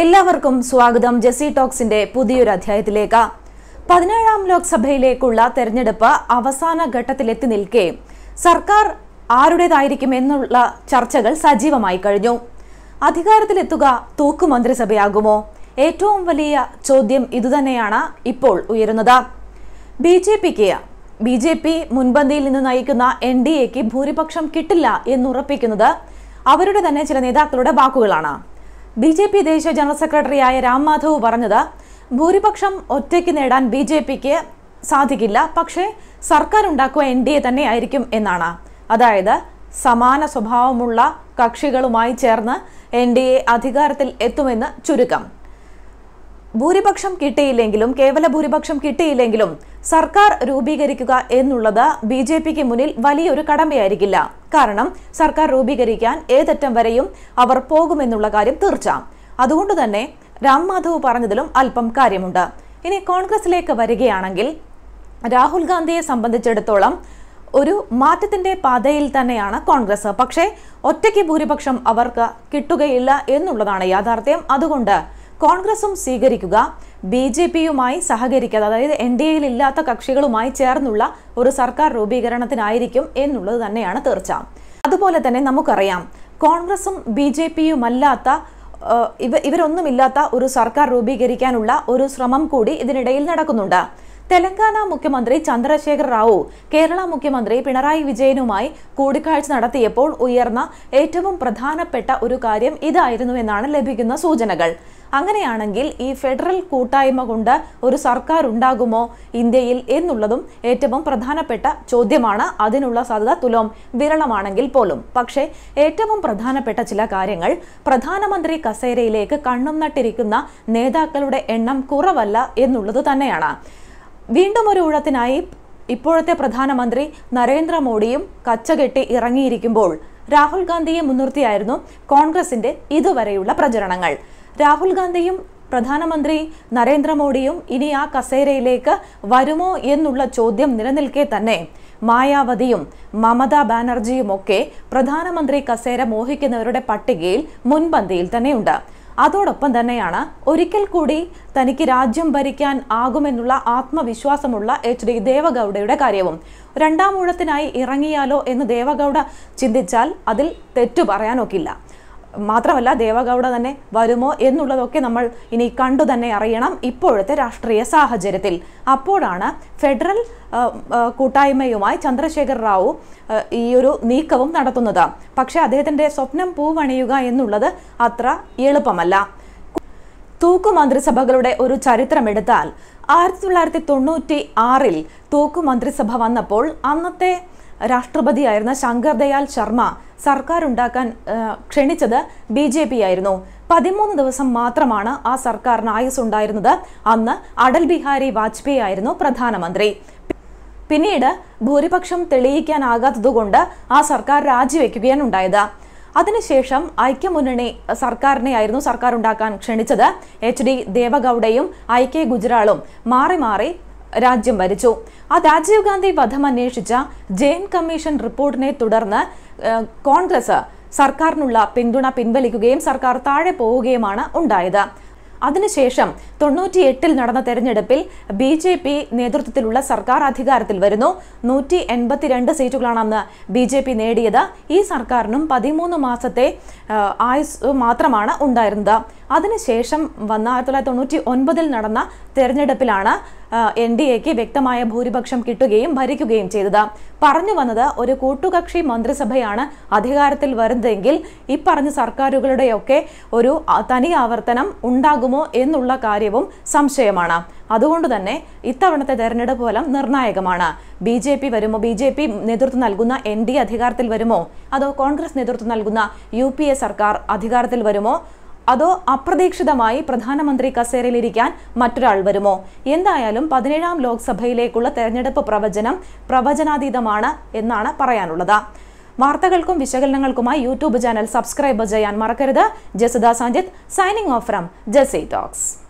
എല്ലാവർക്കും സ്വാഗതം ജെസി ടോക്സിന്റെ പുതിയൊരു അധ്യായത്തിലേക്ക് പതിനേഴാം ലോക്സഭയിലേക്കുള്ള തെരഞ്ഞെടുപ്പ് അവസാന ഘട്ടത്തിലെത്തി നിൽക്കെ സർക്കാർ ആരുടേതായിരിക്കും എന്നുള്ള ചർച്ചകൾ സജീവമായി കഴിഞ്ഞു അധികാരത്തിലെത്തുക തൂക്കു മന്ത്രിസഭയാകുമോ ഏറ്റവും വലിയ ചോദ്യം ഇതുതന്നെയാണ് ഇപ്പോൾ ഉയരുന്നത് ബി ജെ പിക്ക് ബി ജെ പി മുൻപന്തിയിൽ നിന്ന് നയിക്കുന്ന എൻ ഡി എക്ക് ഭൂരിപക്ഷം കിട്ടില്ല എന്നുറപ്പിക്കുന്നത് അവരുടെ തന്നെ ചില നേതാക്കളുടെ വാക്കുകളാണ് ബി ജെ പി ദേശീയ ജനറൽ സെക്രട്ടറിയായ രാം മാധവ് പറഞ്ഞത് ഭൂരിപക്ഷം ഒറ്റയ്ക്ക് നേടാൻ ബി ജെ പിക്ക് സാധിക്കില്ല പക്ഷേ സർക്കാർ ഉണ്ടാക്കുക എൻ ഡി എ തന്നെ ആയിരിക്കും എന്നാണ് അതായത് സമാന സ്വഭാവമുള്ള കക്ഷികളുമായി ചേർന്ന് എൻ ഡി എ അധികാരത്തിൽ എത്തുമെന്ന് ചുരുക്കം ഭൂരിപക്ഷം കിട്ടിയില്ലെങ്കിലും കേവല ഭൂരിപക്ഷം കിട്ടിയില്ലെങ്കിലും സർക്കാർ രൂപീകരിക്കുക എന്നുള്ളത് ബി ജെ പിക്ക് മുന്നിൽ വലിയൊരു കടമയായിരിക്കില്ല കാരണം സർക്കാർ രൂപീകരിക്കാൻ ഏതറ്റം വരെയും അവർ പോകുമെന്നുള്ള കാര്യം തീർച്ച അതുകൊണ്ട് തന്നെ രാം മാധവ് പറഞ്ഞതിലും അല്പം കാര്യമുണ്ട് ഇനി കോൺഗ്രസിലേക്ക് വരികയാണെങ്കിൽ രാഹുൽ ഗാന്ധിയെ സംബന്ധിച്ചിടത്തോളം ഒരു മാറ്റത്തിന്റെ പാതയിൽ തന്നെയാണ് കോൺഗ്രസ് പക്ഷേ ഒറ്റയ്ക്ക് ഭൂരിപക്ഷം അവർക്ക് കിട്ടുകയില്ല എന്നുള്ളതാണ് യാഥാർത്ഥ്യം അതുകൊണ്ട് കോൺഗ്രസും സ്വീകരിക്കുക ബി ജെ പിയുമായി സഹകരിക്കുക അതായത് എൻ ഡി എയിൽ ഇല്ലാത്ത കക്ഷികളുമായി ചേർന്നുള്ള ഒരു സർക്കാർ രൂപീകരണത്തിനായിരിക്കും എന്നുള്ളത് തന്നെയാണ് തീർച്ച അതുപോലെ തന്നെ നമുക്കറിയാം കോൺഗ്രസും ബി ജെ പിയുമല്ലാത്ത ഇവ ഇവരൊന്നുമില്ലാത്ത ഒരു സർക്കാർ രൂപീകരിക്കാനുള്ള ഒരു ശ്രമം കൂടി ഇതിനിടയിൽ നടക്കുന്നുണ്ട് തെലങ്കാന മുഖ്യമന്ത്രി ചന്ദ്രശേഖർ റാവു കേരള മുഖ്യമന്ത്രി പിണറായി വിജയനുമായി കൂടിക്കാഴ്ച നടത്തിയപ്പോൾ ഉയർന്ന ഏറ്റവും പ്രധാനപ്പെട്ട ഒരു കാര്യം ഇതായിരുന്നു എന്നാണ് ലഭിക്കുന്ന സൂചനകൾ അങ്ങനെയാണെങ്കിൽ ഈ ഫെഡറൽ കൂട്ടായ്മ കൊണ്ട് ഒരു സർക്കാർ ഉണ്ടാകുമോ ഇന്ത്യയിൽ എന്നുള്ളതും ഏറ്റവും പ്രധാനപ്പെട്ട ചോദ്യമാണ് അതിനുള്ള സാധ്യത തുലോം വിരളമാണെങ്കിൽ പോലും പക്ഷേ ഏറ്റവും പ്രധാനപ്പെട്ട ചില കാര്യങ്ങൾ പ്രധാനമന്ത്രി കസേരയിലേക്ക് കണ്ണും നട്ടിരിക്കുന്ന നേതാക്കളുടെ എണ്ണം കുറവല്ല എന്നുള്ളത് തന്നെയാണ് വീണ്ടും ഒരു ഊഴത്തിനായി ഇപ്പോഴത്തെ പ്രധാനമന്ത്രി നരേന്ദ്രമോദിയും കച്ചകെട്ടി ഇറങ്ങിയിരിക്കുമ്പോൾ രാഹുൽ ഗാന്ധിയെ മുൻനിർത്തിയായിരുന്നു കോൺഗ്രസിന്റെ ഇതുവരെയുള്ള പ്രചരണങ്ങൾ രാഹുൽ ഗാന്ധിയും പ്രധാനമന്ത്രി നരേന്ദ്രമോദിയും ഇനി ആ കസേരയിലേക്ക് വരുമോ എന്നുള്ള ചോദ്യം നിലനിൽക്കെ തന്നെ മായാവതിയും മമതാ ബാനർജിയുമൊക്കെ പ്രധാനമന്ത്രി കസേര മോഹിക്കുന്നവരുടെ പട്ടികയിൽ മുൻപന്തിയിൽ തന്നെയുണ്ട് അതോടൊപ്പം തന്നെയാണ് ഒരിക്കൽ കൂടി തനിക്ക് രാജ്യം ഭരിക്കാൻ ആകുമെന്നുള്ള ആത്മവിശ്വാസമുള്ള എച്ച് ഡി ദേവഗൗഡയുടെ കാര്യവും രണ്ടാം ഊഴത്തിനായി ഇറങ്ങിയാലോ എന്ന് ദേവഗൗഡ ചിന്തിച്ചാൽ അതിൽ തെറ്റു പറയാനൊക്കില്ല മാത്രമല്ല ദേവഗൗഡ തന്നെ വരുമോ എന്നുള്ളതൊക്കെ നമ്മൾ ഇനി കണ്ടു തന്നെ അറിയണം ഇപ്പോഴത്തെ രാഷ്ട്രീയ സാഹചര്യത്തിൽ അപ്പോഴാണ് ഫെഡറൽ കൂട്ടായ്മയുമായി ചന്ദ്രശേഖർ റാവു ഈ ഒരു നീക്കവും നടത്തുന്നത് പക്ഷേ അദ്ദേഹത്തിൻ്റെ സ്വപ്നം പൂവണിയുക എന്നുള്ളത് അത്ര എളുപ്പമല്ല തൂക്കുമന്ത്രിസഭകളുടെ ഒരു ചരിത്രമെടുത്താൽ ആയിരത്തി തൊള്ളായിരത്തി തൊണ്ണൂറ്റി ആറിൽ തൂക്കുമന്ത്രിസഭ വന്നപ്പോൾ അന്നത്തെ രാഷ്ട്രപതിയായിരുന്ന ശങ്കർ ദയാൽ ശർമ്മ സർക്കാർ ഉണ്ടാക്കാൻ ക്ഷണിച്ചത് ബി ജെ പി ആയിരുന്നു പതിമൂന്ന് ദിവസം മാത്രമാണ് ആ സർക്കാരിന് ആയുസ് ഉണ്ടായിരുന്നത് അന്ന് അടൽ ബിഹാരി വാജ്പേയി ആയിരുന്നു പ്രധാനമന്ത്രി പിന്നീട് ഭൂരിപക്ഷം തെളിയിക്കാനാകാത്തതുകൊണ്ട് ആ സർക്കാർ രാജിവെക്കുകയാണ് ഉണ്ടായത് അതിനുശേഷം ഐക്യമുന്നണി സർക്കാരിനെയായിരുന്നു സർക്കാർ ഉണ്ടാക്കാൻ ക്ഷണിച്ചത് എച്ച് ഡി ദേവഗൌഡയും ഐ കെ ഗുജറാളും മാറി മാറി രാജ്യം ഭരിച്ചു ആ രാജീവ് ഗാന്ധി വധം അന്വേഷിച്ച ജെയിൻ കമ്മീഷൻ റിപ്പോർട്ടിനെ തുടർന്ന് കോൺഗ്രസ് സർക്കാരിനുള്ള പിന്തുണ പിൻവലിക്കുകയും സർക്കാർ താഴെ പോവുകയുമാണ് ഉണ്ടായത് അതിനുശേഷം തൊണ്ണൂറ്റി എട്ടിൽ നടന്ന തെരഞ്ഞെടുപ്പിൽ ബി ജെ പി നേതൃത്വത്തിലുള്ള സർക്കാർ അധികാരത്തിൽ വരുന്നു നൂറ്റി എൺപത്തിരണ്ട് സീറ്റുകളാണ് അന്ന് ബി ജെ പി നേടിയത് ഈ സർക്കാരിനും പതിമൂന്ന് മാസത്തെ ആയുസ് മാത്രമാണ് ഉണ്ടായിരുന്നത് അതിനുശേഷം വന്ന ആയിരത്തി തൊള്ളായിരത്തി തൊണ്ണൂറ്റി ഒൻപതിൽ നടന്ന തെരഞ്ഞെടുപ്പിലാണ് എൻ ഡി എക്ക് വ്യക്തമായ ഭൂരിപക്ഷം കിട്ടുകയും ഭരിക്കുകയും ചെയ്തത് പറഞ്ഞു വന്നത് ഒരു കൂട്ടുകക്ഷി മന്ത്രിസഭയാണ് അധികാരത്തിൽ വരുന്നതെങ്കിൽ ഈ പറഞ്ഞ സർക്കാരുകളുടെയൊക്കെ ഒരു തനി ആവർത്തനം ഉണ്ടാകുമോ എന്നുള്ള കാര്യവും സംശയമാണ് അതുകൊണ്ട് തന്നെ ഇത്തവണത്തെ തെരഞ്ഞെടുപ്പ് ഫലം നിർണായകമാണ് ബി ജെ പി വരുമോ ബി ജെ പി നേതൃത്വം നൽകുന്ന എൻ ഡി എ അധികാരത്തിൽ വരുമോ അതോ കോൺഗ്രസ് നേതൃത്വം നൽകുന്ന യു പി എ സർക്കാർ അധികാരത്തിൽ വരുമോ അതോ അപ്രതീക്ഷിതമായി പ്രധാനമന്ത്രി കസേരയിലിരിക്കാൻ മറ്റൊരാൾ വരുമോ എന്തായാലും പതിനേഴാം ലോക്സഭയിലേക്കുള്ള തെരഞ്ഞെടുപ്പ് പ്രവചനം പ്രവചനാതീതമാണ് എന്നാണ് പറയാനുള്ളത് വാർത്തകൾക്കും വിശകലനങ്ങൾക്കുമായി യൂട്യൂബ് ചാനൽ സബ്സ്ക്രൈബ് ചെയ്യാൻ മറക്കരുത് ജസുദാ Sanjith signing off from Jessy talks